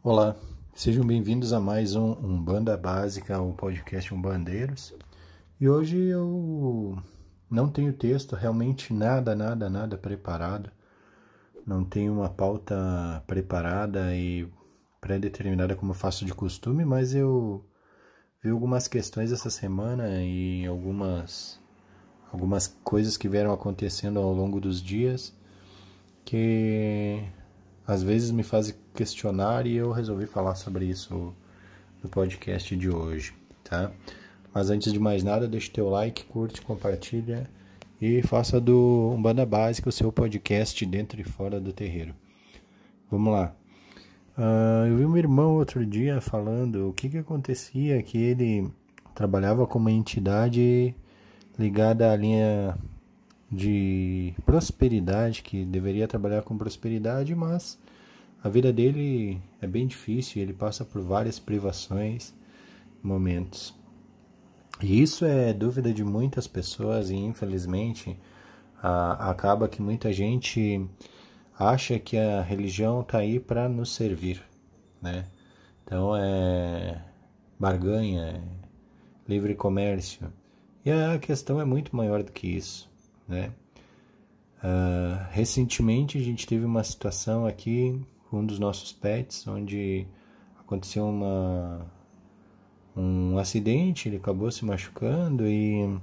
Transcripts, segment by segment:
Olá, sejam bem-vindos a mais um banda Básica, o um podcast bandeiros. E hoje eu não tenho texto, realmente nada, nada, nada preparado. Não tenho uma pauta preparada e pré-determinada como eu faço de costume, mas eu vi algumas questões essa semana e algumas algumas coisas que vieram acontecendo ao longo dos dias que às vezes me fazem questionar e eu resolvi falar sobre isso no podcast de hoje, tá? Mas antes de mais nada, deixa o teu like, curte, compartilha e faça do Umbanda Básica o seu podcast dentro e fora do terreiro. Vamos lá. Uh, eu vi um irmão outro dia falando o que, que acontecia que ele trabalhava com uma entidade ligada à linha de prosperidade, que deveria trabalhar com prosperidade, mas a vida dele é bem difícil, ele passa por várias privações, momentos. E isso é dúvida de muitas pessoas e infelizmente a, acaba que muita gente acha que a religião está aí para nos servir, né? Então é barganha, é livre comércio. E a questão é muito maior do que isso né? Uh, recentemente a gente teve uma situação aqui com um dos nossos pets onde aconteceu uma um acidente, ele acabou se machucando e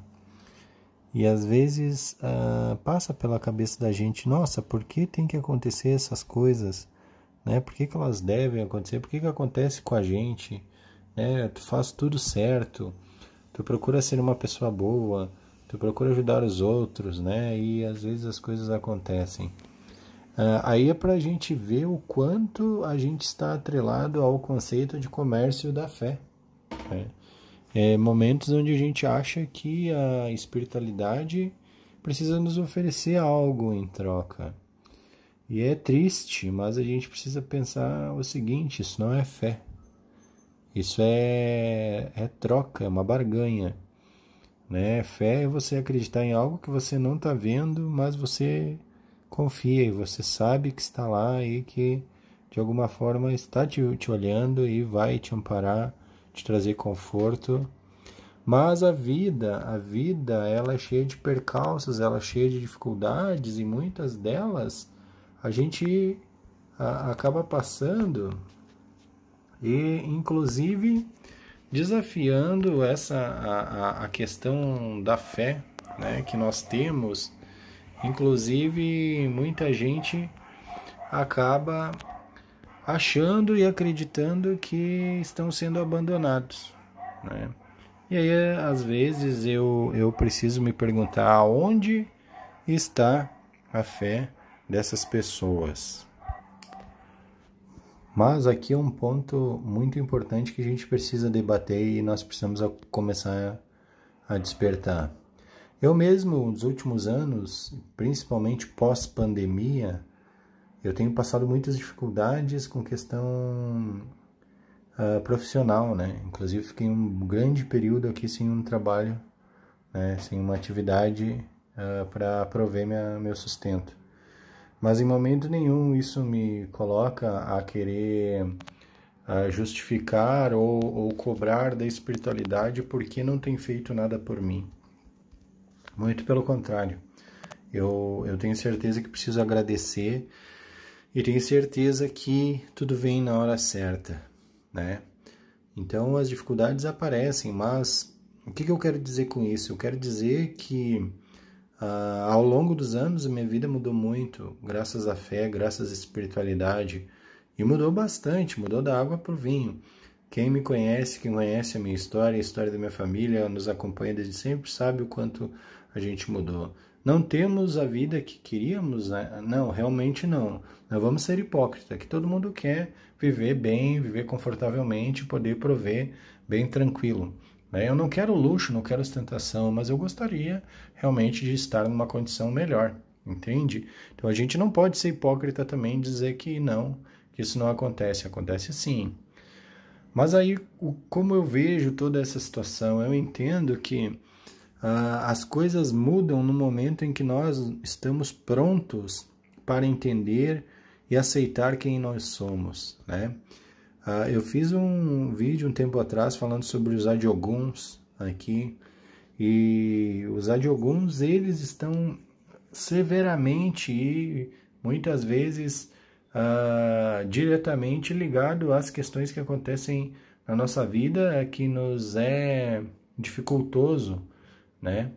e às vezes uh, passa pela cabeça da gente, nossa, por que tem que acontecer essas coisas? Né? Por que, que elas devem acontecer? Por que, que acontece com a gente? Né? Tu faz tudo certo, tu procura ser uma pessoa boa, tu procura ajudar os outros, né? E às vezes as coisas acontecem. Uh, aí é para a gente ver o quanto a gente está atrelado ao conceito de comércio da fé. Né? É, momentos onde a gente acha que a espiritualidade precisa nos oferecer algo em troca. E é triste, mas a gente precisa pensar o seguinte: isso não é fé. Isso é, é troca, é uma barganha. Né? Fé é você acreditar em algo que você não está vendo, mas você confia e você sabe que está lá e que de alguma forma está te, te olhando e vai te amparar, te trazer conforto. Mas a vida, a vida, ela é cheia de percalços, ela é cheia de dificuldades e muitas delas a gente a, acaba passando e inclusive desafiando essa a, a, a questão da fé né, que nós temos. Inclusive, muita gente acaba achando e acreditando que estão sendo abandonados. Né? E aí, às vezes, eu, eu preciso me perguntar aonde está a fé dessas pessoas. Mas aqui é um ponto muito importante que a gente precisa debater e nós precisamos a começar a despertar. Eu mesmo, nos últimos anos, principalmente pós-pandemia, eu tenho passado muitas dificuldades com questão uh, profissional, né? Inclusive, fiquei um grande período aqui sem um trabalho, né? sem uma atividade uh, ah, para prover minha, meu sustento. Mas em momento nenhum isso me coloca a querer a justificar ou, ou cobrar da espiritualidade porque não tem feito nada por mim. Muito pelo contrário. Eu, eu tenho certeza que preciso agradecer e tenho certeza que tudo vem na hora certa, né? Então as dificuldades aparecem, mas o que, que eu quero dizer com isso? Eu quero dizer que ah, ao longo dos anos, minha vida mudou muito, graças à fé, graças à espiritualidade. E mudou bastante, mudou da água para o vinho. Quem me conhece, quem conhece a minha história, a história da minha família, nos acompanha desde sempre, sabe o quanto a gente mudou. Não temos a vida que queríamos, né? não, realmente não. Não vamos ser hipócritas, que todo mundo quer viver bem, viver confortavelmente, poder prover bem tranquilo. Né? Eu não quero luxo, não quero ostentação, mas eu gostaria realmente de estar numa condição melhor, entende? Então a gente não pode ser hipócrita também dizer que não, que isso não acontece, acontece sim. Mas aí, o, como eu vejo toda essa situação, eu entendo que uh, as coisas mudam no momento em que nós estamos prontos para entender e aceitar quem nós somos, né? Ah, eu fiz um vídeo um tempo atrás falando sobre os adioguns aqui. E os adioguns, eles estão severamente e muitas vezes ah, diretamente ligado às questões que acontecem na nossa vida é que nos é dificultoso, né?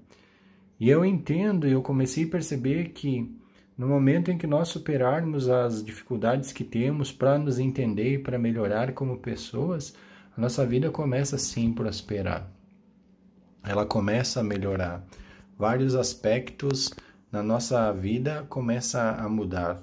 E eu entendo, eu comecei a perceber que no momento em que nós superarmos as dificuldades que temos para nos entender e para melhorar como pessoas, a nossa vida começa sim a prosperar. Ela começa a melhorar. Vários aspectos na nossa vida começa a mudar.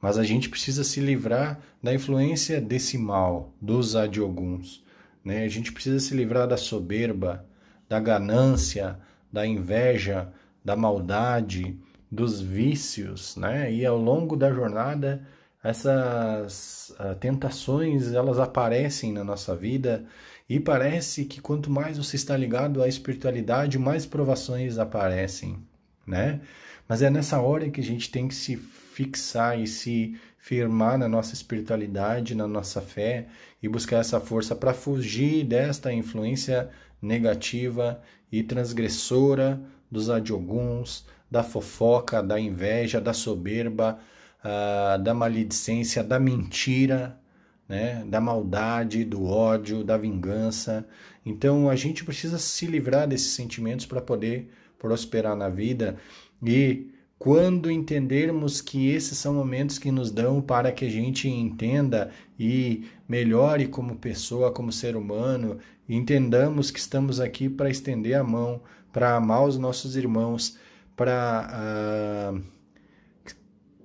Mas a gente precisa se livrar da influência desse mal, dos adioguns. Né? A gente precisa se livrar da soberba, da ganância, da inveja, da maldade dos vícios, né? E ao longo da jornada, essas ah, tentações elas aparecem na nossa vida e parece que quanto mais você está ligado à espiritualidade, mais provações aparecem, né? Mas é nessa hora que a gente tem que se fixar e se firmar na nossa espiritualidade, na nossa fé e buscar essa força para fugir desta influência negativa e transgressora dos adioguns, da fofoca, da inveja, da soberba, ah, da maledicência, da mentira, né? da maldade, do ódio, da vingança. Então a gente precisa se livrar desses sentimentos para poder prosperar na vida e quando entendermos que esses são momentos que nos dão para que a gente entenda e melhore como pessoa, como ser humano, entendamos que estamos aqui para estender a mão, para amar os nossos irmãos, para uh, ah,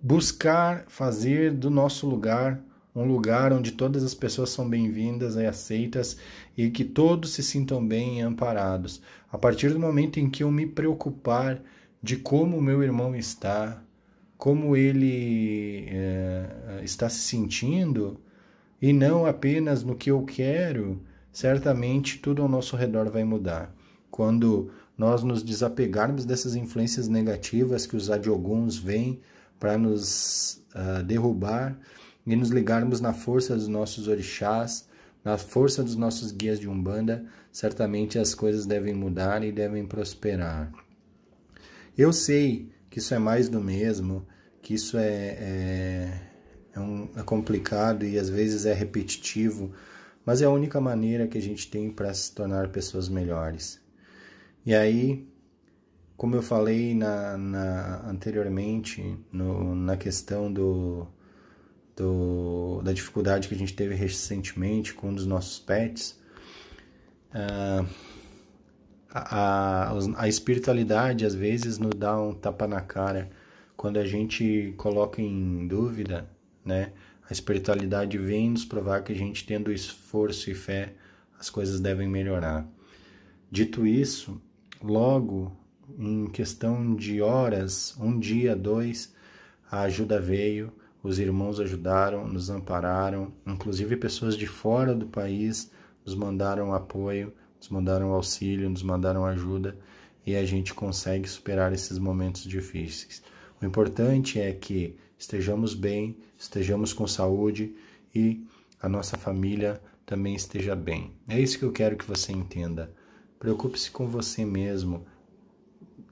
buscar fazer do nosso lugar um lugar onde todas as pessoas são bem-vindas e aceitas e que todos se sintam bem e amparados. A partir do momento em que eu me preocupar de como o meu irmão está, como ele eh, está se sentindo, e não apenas no que eu quero, certamente tudo ao nosso redor vai mudar. Quando nós nos desapegarmos dessas influências negativas que os adioguns vêm para nos uh, derrubar e nos ligarmos na força dos nossos orixás, na força dos nossos guias de Umbanda, certamente as coisas devem mudar e devem prosperar. Eu sei que isso é mais do mesmo, que isso é, é, é, um, é complicado e às vezes é repetitivo, mas é a única maneira que a gente tem para se tornar pessoas melhores. E aí, como eu falei na, na anteriormente, no, na questão do, do, da dificuldade que a gente teve recentemente com um dos nossos pets, uh, a, a, a espiritualidade às vezes nos dá um tapa na cara quando a gente coloca em dúvida, né? A espiritualidade vem nos provar que a gente tendo esforço e fé, as coisas devem melhorar. Dito isso, Logo, em questão de horas, um dia, dois, a ajuda veio, os irmãos ajudaram, nos ampararam, inclusive pessoas de fora do país nos mandaram apoio, nos mandaram auxílio, nos mandaram ajuda e a gente consegue superar esses momentos difíceis. O importante é que estejamos bem, estejamos com saúde e a nossa família também esteja bem. É isso que eu quero que você entenda. Preocupe-se com você mesmo.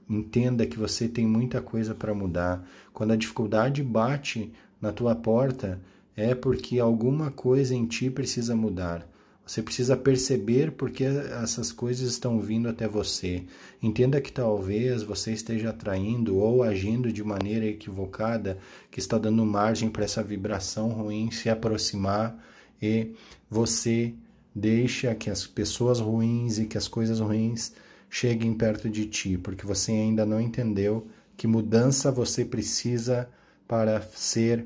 Entenda que você tem muita coisa para mudar. Quando a dificuldade bate na tua porta, é porque alguma coisa em ti precisa mudar. Você precisa perceber porque essas coisas estão vindo até você. Entenda que talvez você esteja atraindo ou agindo de maneira equivocada, que está dando margem para essa vibração ruim se aproximar e você Deixa que as pessoas ruins e que as coisas ruins cheguem perto de ti, porque você ainda não entendeu que mudança você precisa para ser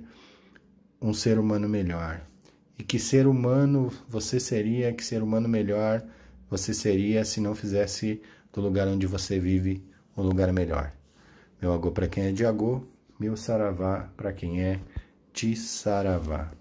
um ser humano melhor. E que ser humano você seria, que ser humano melhor você seria se não fizesse do lugar onde você vive um lugar melhor. Meu agô para quem é de agô, meu saravá para quem é de saravá.